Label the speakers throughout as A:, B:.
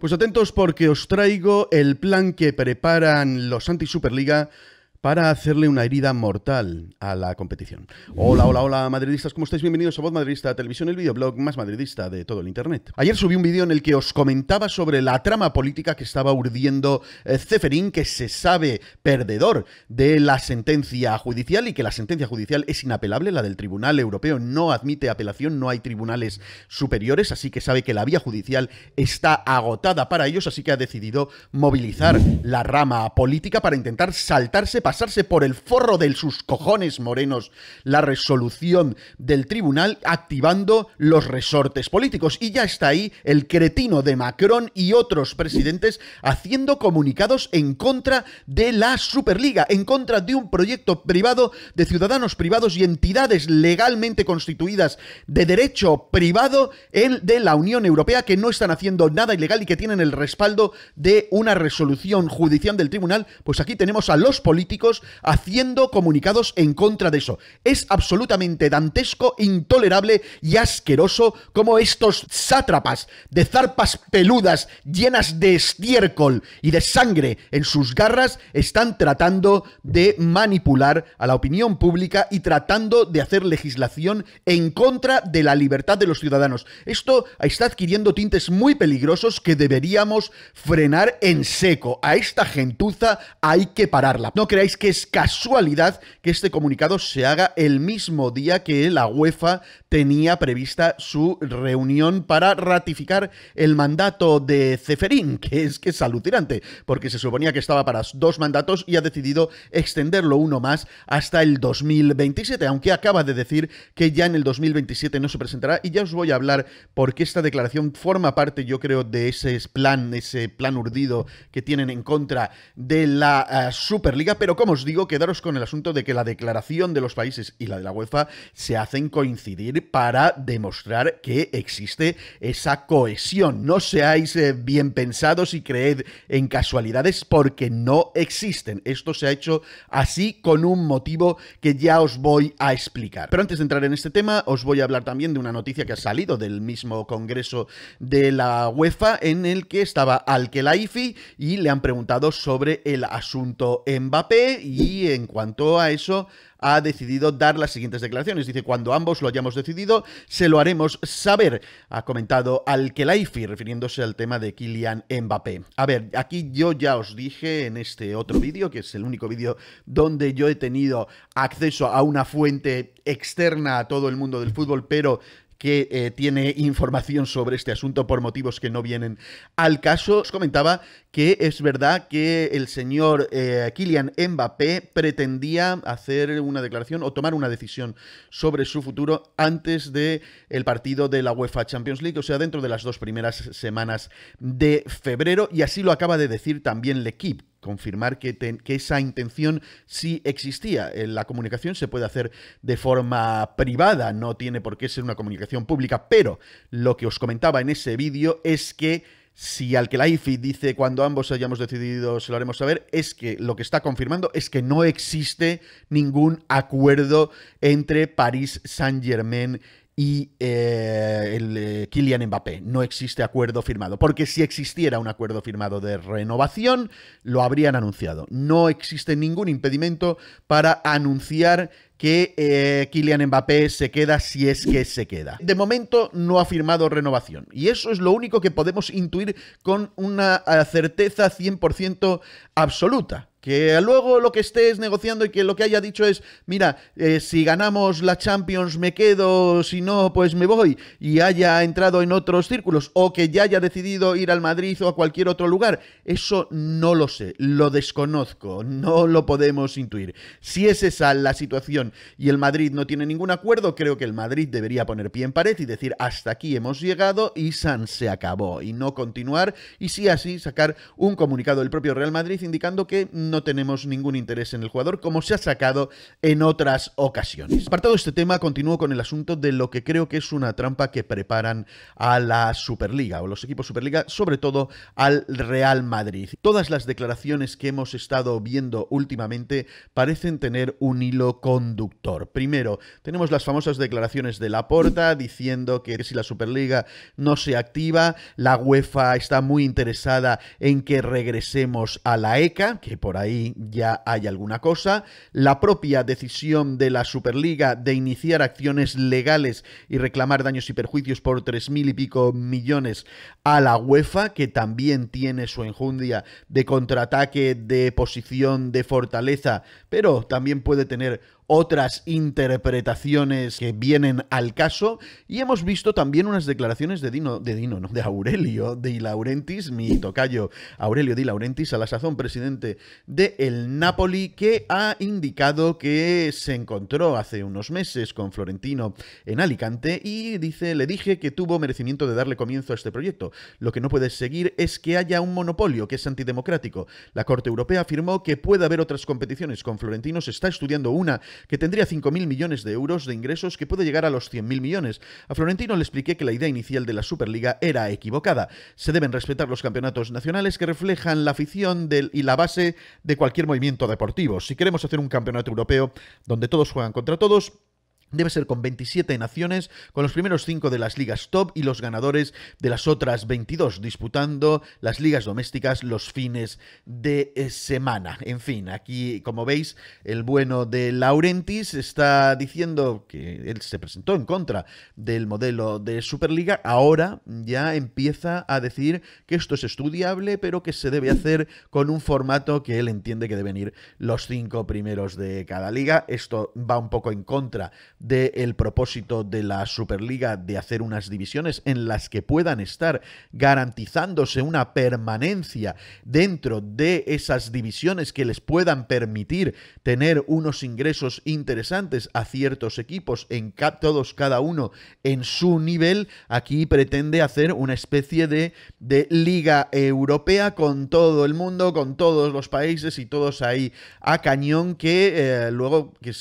A: Pues atentos porque os traigo el plan que preparan los anti-Superliga para hacerle una herida mortal a la competición. Hola, hola, hola, madridistas, ¿cómo estáis? Bienvenidos a Voz Madridista Televisión, el videoblog más madridista de todo el Internet. Ayer subí un vídeo en el que os comentaba sobre la trama política que estaba urdiendo eh, Zeferín, que se sabe perdedor de la sentencia judicial y que la sentencia judicial es inapelable, la del Tribunal Europeo no admite apelación, no hay tribunales superiores, así que sabe que la vía judicial está agotada para ellos, así que ha decidido movilizar la rama política para intentar saltarse, pasarse por el forro de sus cojones morenos la resolución del tribunal activando los resortes políticos. Y ya está ahí el cretino de Macron y otros presidentes haciendo comunicados en contra de la Superliga, en contra de un proyecto privado de ciudadanos privados y entidades legalmente constituidas de derecho privado el de la Unión Europea que no están haciendo nada ilegal y que tienen el respaldo de una resolución judicial del tribunal. Pues aquí tenemos a los políticos haciendo comunicados en contra de eso. Es absolutamente dantesco, intolerable y asqueroso como estos sátrapas de zarpas peludas llenas de estiércol y de sangre en sus garras están tratando de manipular a la opinión pública y tratando de hacer legislación en contra de la libertad de los ciudadanos. Esto está adquiriendo tintes muy peligrosos que deberíamos frenar en seco. A esta gentuza hay que pararla. No creáis es que es casualidad que este comunicado se haga el mismo día que la UEFA tenía prevista su reunión para ratificar el mandato de Ceferín, que es que es alucinante, porque se suponía que estaba para dos mandatos y ha decidido extenderlo uno más hasta el 2027, aunque acaba de decir que ya en el 2027 no se presentará y ya os voy a hablar porque esta declaración forma parte, yo creo, de ese plan, ese plan urdido que tienen en contra de la eh, Superliga, pero como os digo, quedaros con el asunto de que la declaración de los países y la de la UEFA se hacen coincidir para demostrar que existe esa cohesión. No seáis eh, bien pensados y creed en casualidades porque no existen. Esto se ha hecho así con un motivo que ya os voy a explicar. Pero antes de entrar en este tema, os voy a hablar también de una noticia que ha salido del mismo Congreso de la UEFA en el que estaba Al-Khelaifi y le han preguntado sobre el asunto Mbappé y en cuanto a eso ha decidido dar las siguientes declaraciones. Dice, cuando ambos lo hayamos decidido, se lo haremos saber, ha comentado al Kelaifi, refiriéndose al tema de Kylian Mbappé. A ver, aquí yo ya os dije en este otro vídeo, que es el único vídeo donde yo he tenido acceso a una fuente externa a todo el mundo del fútbol, pero que eh, tiene información sobre este asunto por motivos que no vienen al caso. Os comentaba que es verdad que el señor eh, Kylian Mbappé pretendía hacer una declaración o tomar una decisión sobre su futuro antes del partido de la UEFA Champions League, o sea, dentro de las dos primeras semanas de febrero, y así lo acaba de decir también equipo confirmar que, que, esa intención sí existía. Eh, la comunicación se puede hacer de forma privada, no tiene por qué ser una comunicación pública, pero lo que os comentaba en ese vídeo es que si al que la IFI dice cuando ambos hayamos decidido se lo haremos saber, es que lo que está confirmando es que no existe ningún acuerdo entre París Saint Germain y eh, el, eh, Kylian Mbappé. No existe acuerdo firmado, porque si existiera un acuerdo firmado de renovación, lo habrían anunciado. No existe ningún impedimento para anunciar que eh, Kylian Mbappé se queda si es que se queda. De momento no ha firmado renovación y eso es lo único que podemos intuir con una certeza 100% absoluta. Que luego lo que estés negociando y que lo que haya dicho es, mira, eh, si ganamos la Champions me quedo, si no, pues me voy, y haya entrado en otros círculos, o que ya haya decidido ir al Madrid o a cualquier otro lugar, eso no lo sé, lo desconozco, no lo podemos intuir. Si es esa la situación y el Madrid no tiene ningún acuerdo, creo que el Madrid debería poner pie en pared y decir, hasta aquí hemos llegado y San se acabó, y no continuar, y sí así sacar un comunicado del propio Real Madrid indicando que no tenemos ningún interés en el jugador, como se ha sacado en otras ocasiones. Apartado de este tema, continúo con el asunto de lo que creo que es una trampa que preparan a la Superliga o los equipos Superliga, sobre todo al Real Madrid. Todas las declaraciones que hemos estado viendo últimamente parecen tener un hilo conductor. Primero, tenemos las famosas declaraciones de Laporta diciendo que si la Superliga no se activa, la UEFA está muy interesada en que regresemos a la ECA, que por ahí ya hay alguna cosa. La propia decisión de la Superliga de iniciar acciones legales y reclamar daños y perjuicios por tres mil y pico millones a la UEFA, que también tiene su enjundia de contraataque, de posición, de fortaleza, pero también puede tener otras interpretaciones que vienen al caso y hemos visto también unas declaraciones de Dino, de Dino, no, de Aurelio Di Laurentiis, mi tocayo Aurelio Di Laurentiis, a la sazón presidente de el Napoli, que ha indicado que se encontró hace unos meses con Florentino en Alicante y dice, le dije que tuvo merecimiento de darle comienzo a este proyecto. Lo que no puede seguir es que haya un monopolio que es antidemocrático. La Corte Europea afirmó que puede haber otras competiciones con Florentino, se está estudiando una que tendría 5.000 millones de euros de ingresos que puede llegar a los 100.000 millones. A Florentino le expliqué que la idea inicial de la Superliga era equivocada. Se deben respetar los campeonatos nacionales que reflejan la afición y la base de cualquier movimiento deportivo. Si queremos hacer un campeonato europeo donde todos juegan contra todos, debe ser con 27 naciones, con los primeros 5 de las ligas top y los ganadores de las otras 22, disputando las ligas domésticas los fines de eh, semana. En fin, aquí, como veis, el bueno de Laurentis está diciendo que él se presentó en contra del modelo de Superliga, ahora ya empieza a decir que esto es estudiable, pero que se debe hacer con un formato que él entiende que deben ir los 5 primeros de cada liga. Esto va un poco en contra del propósito de la Superliga de hacer unas divisiones en las que puedan estar garantizándose una permanencia dentro de esas divisiones que les puedan permitir tener unos ingresos interesantes a ciertos equipos, en todos cada uno en su nivel, aquí pretende hacer una especie de, liga europea con todo el mundo, con todos los países y todos ahí a cañón que eh, luego que,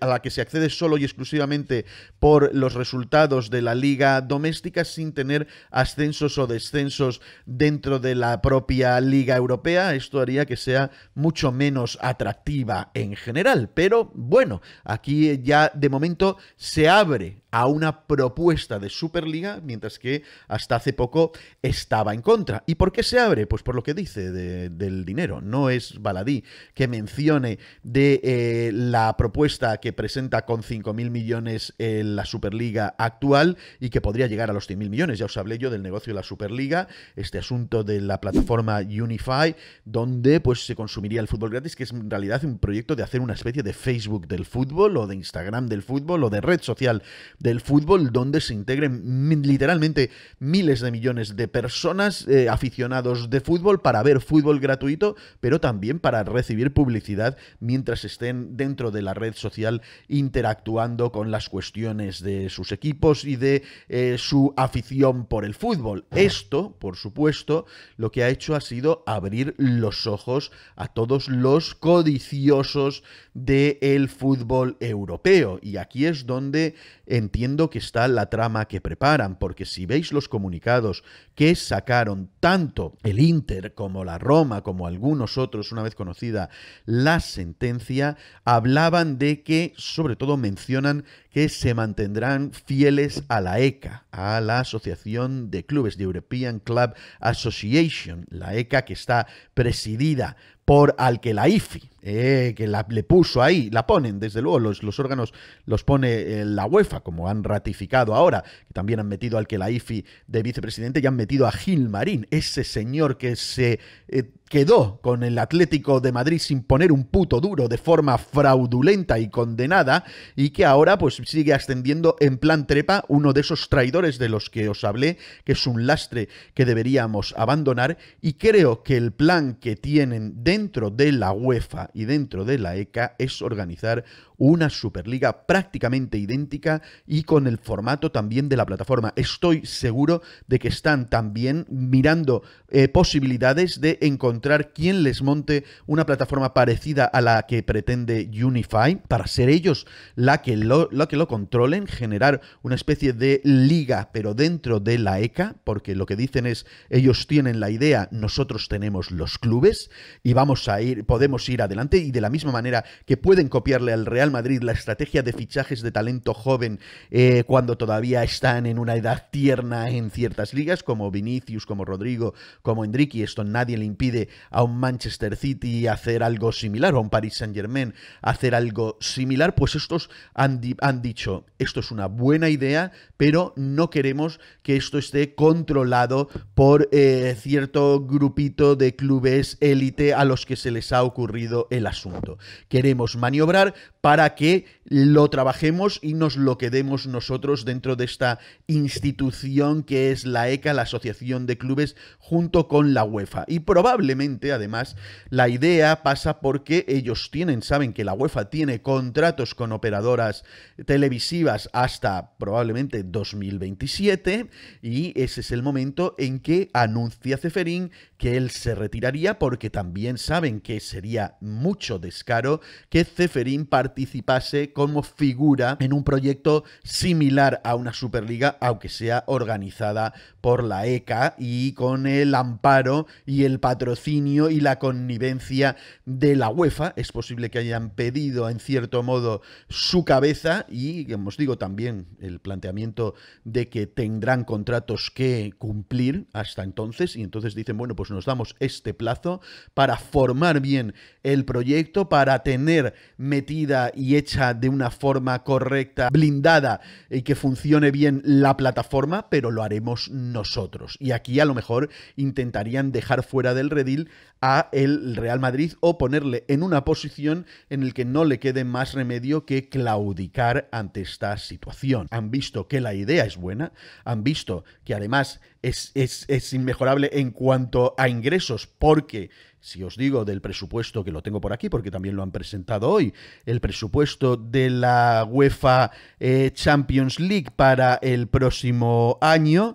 A: a la que se accede solo y exclusivamente exclusivamente por los resultados de la liga doméstica sin tener ascensos o descensos dentro de la propia liga europea. Esto haría que sea mucho menos atractiva en general. Pero bueno, aquí ya de momento se abre a una propuesta de Superliga, mientras que hasta hace poco estaba en contra. ¿Y por qué se abre? Pues por lo que dice del dinero. No es baladí que mencione de eh, la propuesta que presenta con 5.000 millones la Superliga actual y que podría llegar a los 100.000 millones. Ya os hablé yo del negocio de la Superliga, este asunto de la plataforma Unify, donde pues se consumiría el fútbol gratis, que es en realidad un proyecto de hacer una especie de Facebook del fútbol o de Instagram del fútbol o de red social del fútbol donde se integren literalmente miles de millones de personas eh, aficionados de fútbol para ver fútbol gratuito, pero también para recibir publicidad mientras estén dentro de la red social interactuando con las cuestiones de sus equipos y de eh, su afición por el fútbol. Esto, por supuesto, lo que ha hecho ha sido abrir los ojos a todos los codiciosos del fútbol europeo. Y aquí es donde en entiendo que está la trama que preparan, porque si veis los comunicados que sacaron tanto el Inter como la Roma, como algunos otros, una vez conocida la sentencia, hablaban de que, sobre todo mencionan que se mantendrán fieles a la ECA, a la Asociación de Clubes, de European Club Association, la ECA que está presidida por al que la IFI, eh, que la, le puso ahí, la ponen, desde luego, los, órganos los pone eh, la UEFA, como han ratificado ahora, que también han metido al que la IFI de vicepresidente y han metido a Gil Marín, ese señor que se eh, quedó con el Atlético de Madrid sin poner un puto duro de forma fraudulenta y condenada y que ahora pues sigue ascendiendo en plan trepa uno de esos traidores de los que os hablé, que es un lastre que deberíamos abandonar y creo que el plan que tienen dentro de la UEFA y dentro de la ECA es organizar una Superliga prácticamente idéntica y con el formato también de la plataforma. Estoy seguro de que están también mirando eh, posibilidades de encontrar encontrar quien les monte una plataforma parecida a la que pretende Unify, para ser ellos la que lo, la que lo controlen, generar una especie de liga, pero dentro de la ECA, porque lo que dicen es, ellos tienen la idea, nosotros tenemos los clubes, y vamos a ir, podemos ir adelante, y de la misma manera que pueden copiarle al Real Madrid la estrategia de fichajes de talento joven eh, cuando todavía están en una edad tierna en ciertas ligas, como Vinicius, como Rodrigo, como Enrique, esto nadie le impide a un Manchester City hacer algo similar, o a un Paris Saint Germain hacer algo similar, pues estos han, han dicho, esto es una buena idea, pero no queremos que esto esté controlado por eh, cierto grupito de clubes élite a los que se les ha ocurrido el asunto. Queremos maniobrar para que lo trabajemos y nos lo quedemos nosotros dentro de esta institución que es la ECA, la Asociación de Clubes, junto con la UEFA. Y probablemente además, la idea pasa porque ellos tienen, saben que la UEFA tiene contratos con operadoras televisivas hasta probablemente 2027 y ese es el momento en que anuncia Ceferín que él se retiraría porque también saben que sería mucho descaro que Ceferín participase como figura en un proyecto similar a una Superliga, aunque sea organizada por la ECA y con el amparo y el patrocinio y la connivencia de la UEFA. Es posible que hayan pedido, en cierto modo, su cabeza y, como os digo, también el planteamiento de que tendrán contratos que cumplir hasta entonces. Y entonces dicen, bueno, pues nos damos este plazo para formar bien el proyecto, para tener metida y hecha de una forma correcta, blindada y que funcione bien la plataforma, pero lo haremos nosotros. Y aquí a lo mejor intentarían dejar fuera del Reddit a el Real Madrid o ponerle en una posición en el que no le quede más remedio que claudicar ante esta situación. Han visto que la idea es buena, han visto que además es, es, inmejorable en cuanto a ingresos porque si os digo del presupuesto, que lo tengo por aquí porque también lo han presentado hoy, el presupuesto de la UEFA eh, Champions League para el próximo año,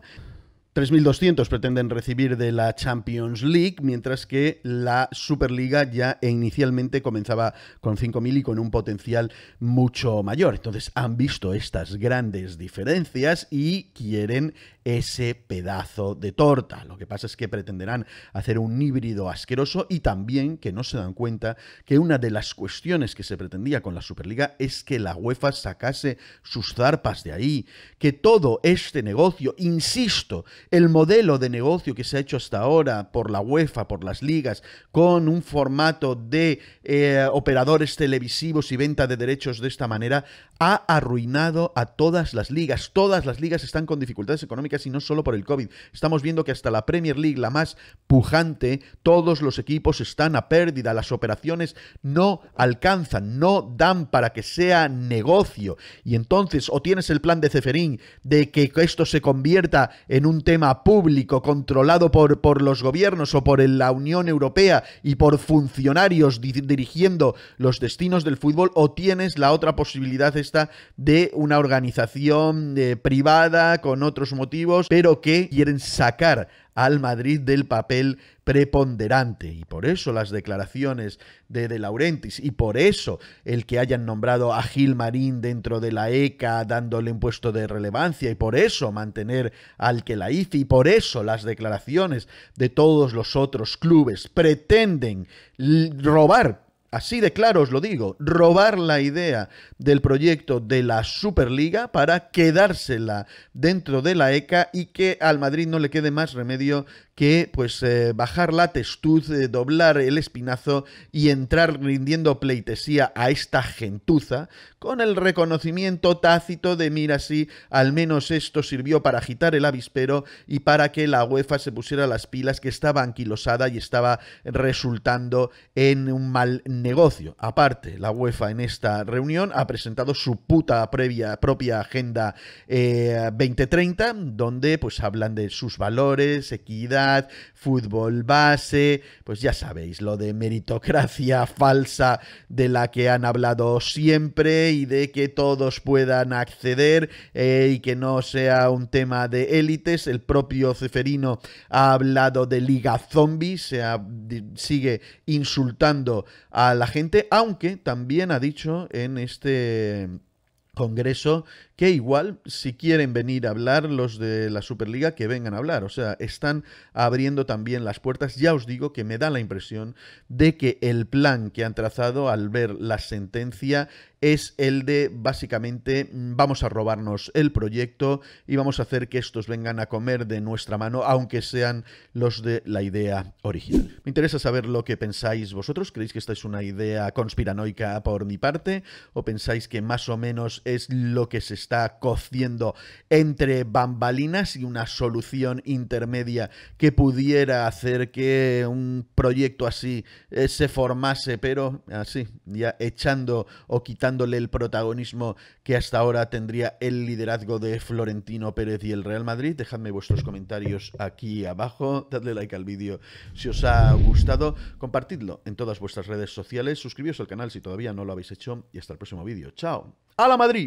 A: 3.200 pretenden recibir de la Champions League, mientras que la Superliga ya inicialmente comenzaba con 5.000 y con un potencial mucho mayor. Entonces han visto estas grandes diferencias y quieren ese pedazo de torta. Lo que pasa es que pretenderán hacer un híbrido asqueroso y también que no se dan cuenta que una de las cuestiones que se pretendía con la Superliga es que la UEFA sacase sus zarpas de ahí, que todo este negocio, insisto, el modelo de negocio que se ha hecho hasta ahora por la UEFA, por las ligas, con un formato de eh, operadores televisivos y venta de derechos de esta manera, ha arruinado a todas las ligas. Todas las ligas están con dificultades económicas y no solo por el COVID. Estamos viendo que hasta la Premier League, la más pujante, todos los equipos están a pérdida, las operaciones no alcanzan, no dan para que sea negocio. Y entonces o tienes el plan de Ceferín de que esto se convierta en un tema sistema público controlado por, por los gobiernos o por la Unión Europea y por funcionarios dirigiendo los destinos del fútbol o tienes la otra posibilidad esta de una organización eh, privada con otros motivos, pero que quieren sacar al Madrid del papel preponderante. Y por eso las declaraciones de De Laurentiis y por eso el que hayan nombrado a Gil Marín dentro de la ECA dándole un puesto de relevancia y por eso mantener al que la hice y por eso las declaraciones de todos los otros clubes pretenden robar así de claro os lo digo, robar la idea del proyecto de la Superliga para quedársela dentro de la ECA y que al Madrid no le quede más remedio que pues eh, bajar la testud eh, doblar el espinazo y entrar rindiendo pleitesía a esta gentuza con el reconocimiento tácito de mira si al menos esto sirvió para agitar el avispero y para que la UEFA se pusiera las pilas que estaba anquilosada y estaba resultando en un mal negocio. Aparte, la UEFA en esta reunión ha presentado su puta previa, propia agenda 2030 eh, donde pues hablan de sus valores, equidad, fútbol base, pues ya sabéis, lo de meritocracia falsa de la que han hablado siempre y de que todos puedan acceder eh, y que no sea un tema de élites. El propio Ceferino ha hablado de liga zombie, se sigue insultando a la gente, aunque también ha dicho en este Congreso que igual si quieren venir a hablar los de la Superliga, que vengan a hablar. O sea, están abriendo también las puertas. Ya os digo que me da la impresión de que el plan que han trazado al ver la sentencia es el de básicamente mm, vamos a robarnos el proyecto y vamos a hacer que estos vengan a comer de nuestra mano, aunque sean los de la idea original. Me interesa saber lo que pensáis vosotros. ¿Creéis que esta es una idea conspiranoica por mi parte? ¿O pensáis que más o menos es lo que se está cociendo entre bambalinas y una solución intermedia que pudiera hacer que un proyecto así eh, se formase, pero así, ya echando o quitándole el protagonismo que hasta ahora tendría el liderazgo de Florentino Pérez y el Real Madrid. Dejadme vuestros comentarios aquí abajo, dadle like al vídeo si os ha gustado, compartidlo en todas vuestras redes sociales, suscribíos al canal si todavía no lo habéis hecho y hasta el próximo vídeo. ¡Chao! ¡A la Madrid!